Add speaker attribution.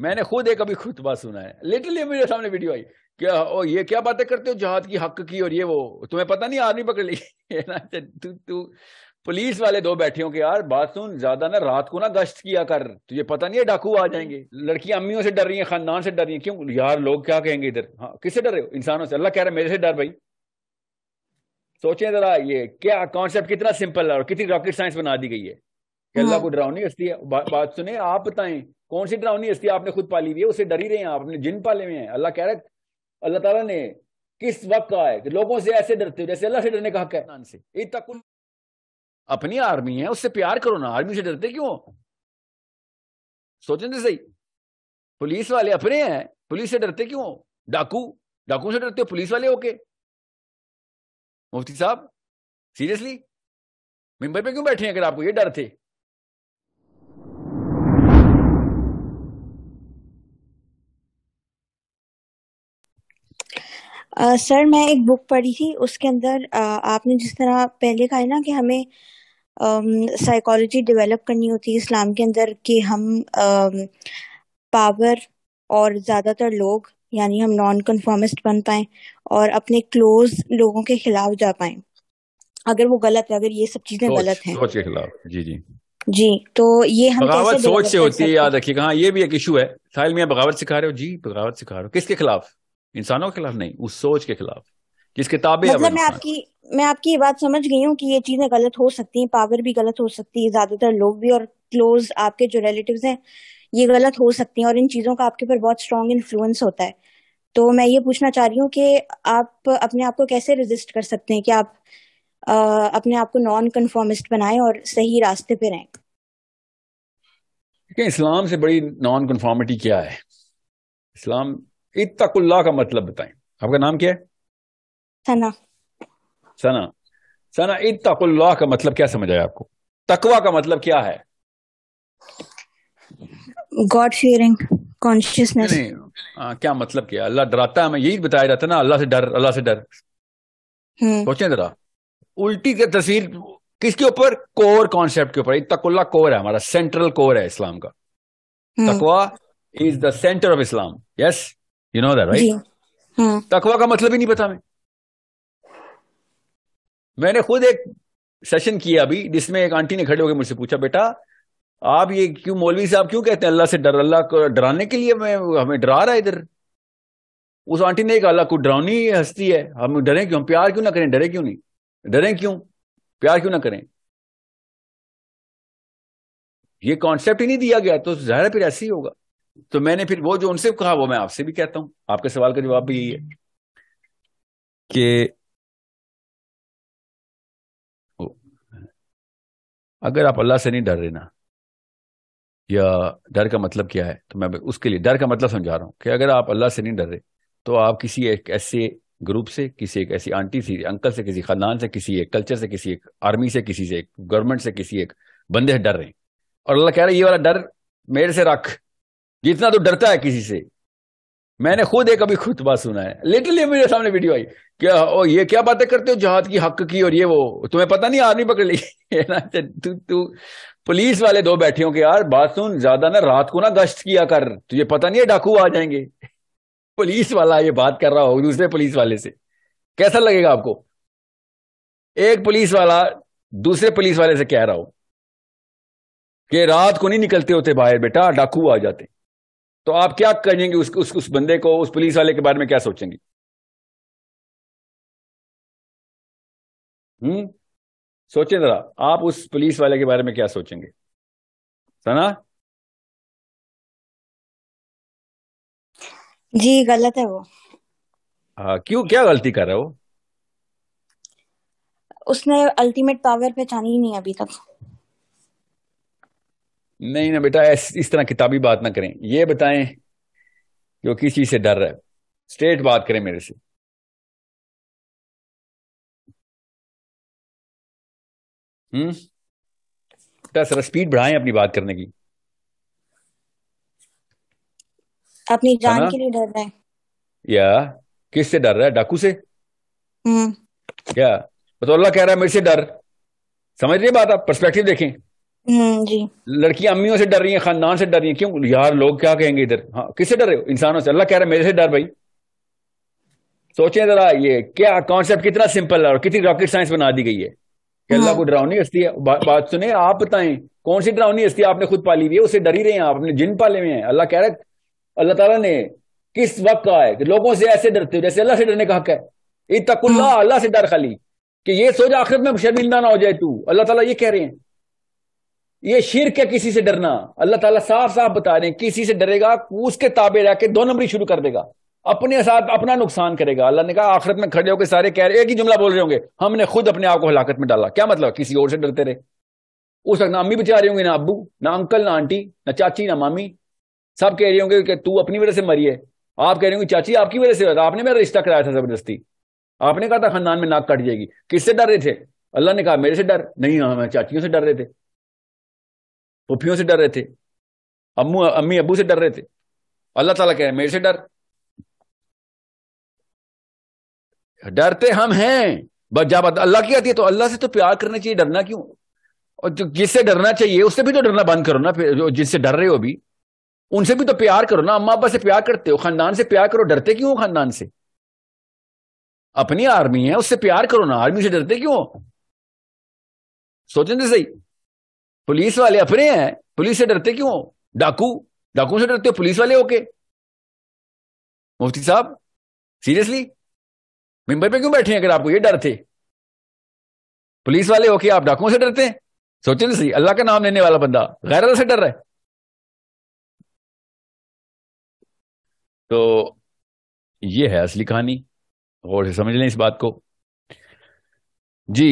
Speaker 1: मैंने खुद एक अभी खुतबा सुना है लिटरली मेरे सामने वीडियो आई क्या ओ ये क्या बातें करते हो जहाद की हक की और ये वो तुम्हें पता नहीं आर्मी पकड़ ली अच्छा, तू तू पुलिस वाले दो बैठे हो कि यार बात सुन ज्यादा ना रात को ना गश्त किया कर तुझे पता नहीं है डाकू आ जाएंगे लड़कियां अम्मियों से डर रही हैं खानदान से डर रही हैं क्यों यार लोग क्या कहेंगे इधर हाँ किससे डर रहे हो इंसानों से अल्लाह कह रहा है मेरे से डर भाई सोचे जरा ये क्या कॉन्सेप्ट कितना सिंपल है और कितनी रॉकेट साइंस बना दी गई है कि अल्लाह हाँ। को डरावनी हस्ती है बा, बात सुने आप बताएं कौन सी डरावनी हस्ती आपने खुद पाली हुई है उसे डरी रहे हैं आपने जिन पाले हुए हैं अल्लाह कह रहे अल्लाह तला ने किस वक्त कहा है कि लोगों से ऐसे डरते हो जैसे अल्लाह से डरने का हक है से अपनी आर्मी है उससे प्यार करो ना आर्मी से डरते क्यों सोचें तो सही पुलिस वाले अपने हैं पुलिस से डरते क्यों डाकू डाकू से डरते हो पुलिस वाले होके मुफ्ती साहब सीरियसली मिंबर पे क्यों बैठे हैं अगर आपको ये डर थे
Speaker 2: सर मैं एक बुक पढ़ी थी उसके अंदर आपने जिस तरह पहले कहा है ना कि हमें साइकोलॉजी डेवलप करनी होती है इस्लाम के अंदर कि हम पावर और ज़्यादातर लोग यानी हम नॉन कन्फॉर्मिस्ट बन पाएँ और अपने क्लोज लोगों के खिलाफ जा पाएँ अगर वो गलत है अगर ये सब चीज़ें गलत हैं
Speaker 1: सोच के खिलाफ जी जी
Speaker 2: जी तो ये हम बगावत सोच से होती है
Speaker 1: याद रखिएगा हाँ ये भी एक इशू है साहिल मियाँ बगावत सिखा रहे हो जी बगावत सिखा रहे हो किसके खिलाफ इंसानों के खिलाफ नहीं उस सोच के खिलाफ किस ताबे मतलब मैं आपकी
Speaker 2: मैं आपकी ये बात समझ गई हूँ कि ये चीजें गलत हो सकती हैं पावर भी गलत हो सकती है ज्यादातर लोग भी और क्लोज आपके जो रिलेटिव हैं ये गलत हो सकती हैं और इन चीजों का आपके ऊपर बहुत स्ट्रांग इन्फ्लुएंस होता है तो मैं ये पूछना चाह रही हूँ कि आप अपने आप को कैसे रजिस्ट कर सकते हैं कि आप आ, अपने आप को नॉन कन्फॉर्मिस्ट बनाएं और सही रास्ते पे रहें
Speaker 1: इस्लाम से बड़ी नॉन कन्फॉर्मिटी क्या है इस्लाम इतकुल्ला का मतलब बताएं आपका नाम क्या है सना सना सना इतकुल्ला का मतलब क्या समझ आया आपको तकवा का मतलब क्या है
Speaker 2: गॉड फियरिंग कॉन्शियसनेस
Speaker 1: क्या मतलब क्या अल्लाह डराता है हमें यही बताया जाता है ना अल्लाह से डर अल्लाह से डर हम्म। सोचे जरा उल्टी की तस्वीर किसके ऊपर कोर कॉन्सेप्ट के ऊपर इतकुल्ला कोर है हमारा सेंट्रल कोर है इस्लाम का हम्म। तकवा is the centre of Islam yes you know that
Speaker 2: right
Speaker 1: तकवा का मतलब ही नहीं पता मैं मैंने खुद एक सेशन किया अभी जिसमें एक आंटी ने खड़े होकर मुझसे पूछा बेटा आप ये क्यों मौलवी साहब क्यों कहते हैं अल्लाह से डर अल्लाह को डराने के लिए मैं हमें डरा रहा है इधर उस आंटी ने कहा अल्लाह को डरावनी हस्ती है हम डरे क्यों हम प्यार क्यों ना करें डरे क्यों नहीं डरे क्यों प्यार क्यों ना करें ये कॉन्सेप्ट ही नहीं दिया गया तो जाहिर फिर ऐसे ही होगा तो मैंने फिर वो जो उनसे कहा वो मैं आपसे भी कहता हूं आपके सवाल का जवाब भी यही है कि अगर आप अल्लाह से नहीं डर रहे ना या डर का मतलब क्या है तो मैं उसके लिए डर का मतलब समझा रहा हूं कि अगर आप अल्लाह से नहीं डर रहे तो आप किसी एक ऐसे ग्रुप से किसी एक ऐसी आंटी से अंकल से किसी खानदान से किसी एक कल्चर से किसी एक आर्मी से किसी से एक गवर्नमेंट से किसी एक बंदे से डर रहे हैं और अल्लाह कह रहा है ये वाला डर मेरे से रख जितना तो डरता है किसी से मैंने खुद एक अभी खुतबा सुना है लिटरली मेरे सामने वीडियो आई क्या ओ ये क्या बातें करते हो जहाद की हक की और ये वो तुम्हें पता नहीं आर्मी पकड़ ली तू तू पुलिस वाले दो बैठे हो कि यार बात सुन ज्यादा ना रात को ना गश्त किया कर तुझे पता नहीं है डाकू आ जाएंगे पुलिस वाला ये बात कर रहा हो दूसरे पुलिस वाले से कैसा लगेगा आपको एक पुलिस वाला दूसरे पुलिस वाले से कह रहा हो कि रात को नहीं निकलते होते बाहर बेटा डाकू आ जाते तो आप क्या कहेंगे उस, उस उस बंदे को उस पुलिस वाले के बारे में क्या सोचेंगे
Speaker 2: हम्म सोचे जरा आप उस पुलिस वाले के बारे में क्या सोचेंगे सना जी गलत है वो
Speaker 1: हाँ क्यों क्या गलती कर रहा है वो
Speaker 2: उसने अल्टीमेट पावर पहचानी ही नहीं अभी तक
Speaker 1: नहीं ना बेटा इस तरह किताबी बात ना करें ये बताएं कि वो किस चीज से डर रहा है स्ट्रेट बात करें मेरे से हम्म सर स्पीड बढ़ाएं अपनी बात करने की
Speaker 2: अपनी जान के लिए डर रहे हैं
Speaker 1: या से डर रहा है डाकू से हम्म। क्या बताओ अल्लाह कह रहा है मेरे से डर समझ रही बात आप परस्पेक्टिव देखें हम्म, जी लड़कियां अम्मियों से डर रही हैं खानदान से डर रही हैं क्यों यार लोग क्या कहेंगे इधर हाँ किससे डर रहे हो इंसानों से अल्लाह कह रहा है मेरे से डर भाई सोचे जरा ये क्या कॉन्सेप्ट कितना सिंपल है और कितनी रॉकेट साइंस बना दी गई है कि अल्लाह हाँ। को डरावनी हस्ती है बा, बात सुने आप बताएं कौन सी डरावनी हस्ती आपने खुद पाली हुई है उसे डर ही रहे हैं आप अपने जिन पाले हुए हैं अल्लाह कह रहा है अल्लाह ताला ने किस वक्त कहा है कि लोगों से ऐसे डरते हो जैसे अल्लाह से डरने का हक है इतकुल्ला हाँ। अल्लाह से डर खाली कि ये सोच आखिरत में शर्मिंदा ना हो जाए तू अल्लाह ताला ये कह रहे हैं ये शिरक है किसी से डरना अल्लाह ताला साफ साफ बता रहे हैं किसी से डरेगा उसके ताबे रह के दो नंबरी शुरू कर देगा अपने साथ अपना नुकसान करेगा अल्लाह ने कहा आखिरत में खड़े होकर सारे कह रहे एक ही जुमला बोल रहे होंगे हमने खुद अपने आप को हलाकत में डाला क्या मतलब किसी और से डरते रहे उस वक्त ना अम्मी बचा रहे होंगे ना अबू ना अंकल ना आंटी ना चाची ना मामी सब कह रहे होंगे कि तू अपनी वजह से मरी है आप कह रहे होंगे चाची आपकी वजह से आपने मेरा रिश्ता कराया था जबरदस्ती आपने कहा था खानदान में नाक कट जाएगी किससे डर रहे थे अल्लाह ने कहा मेरे से डर नहीं हाँ मैं चाचियों से डर रहे थे पुफियों से डर रहे थे अम्मू अम्मी अबू से डर रहे थे अल्लाह ताला कह रहे मेरे से डर डरते हम हैं बस जब अल्लाह की आती है तो अल्लाह से तो प्यार करना चाहिए डरना क्यों और जो जिससे डरना चाहिए उससे भी तो डरना बंद करो ना जिससे डर रहे हो अभी उनसे भी तो प्यार करो ना अम्मा अब्बा से प्यार करते हो खानदान से प्यार करो डरते क्यों हो खानदान से अपनी आर्मी है उससे प्यार करो ना आर्मी से डरते क्यों सोचें तो सही पुलिस वाले अपने हैं पुलिस से डरते क्यों डाकू डाकू से डरते हो पुलिस वाले होके मुफ्ती साहब सीरियसली मुंबई पे क्यों बैठे हैं अगर आपको ये डर थे पुलिस वाले होके आप डाकू से डरते हैं सोचे ना सही अल्लाह का नाम लेने वाला बंदा गैर अल्लाह से डर रहा है
Speaker 2: तो ये है असली कहानी और समझ लें इस बात को जी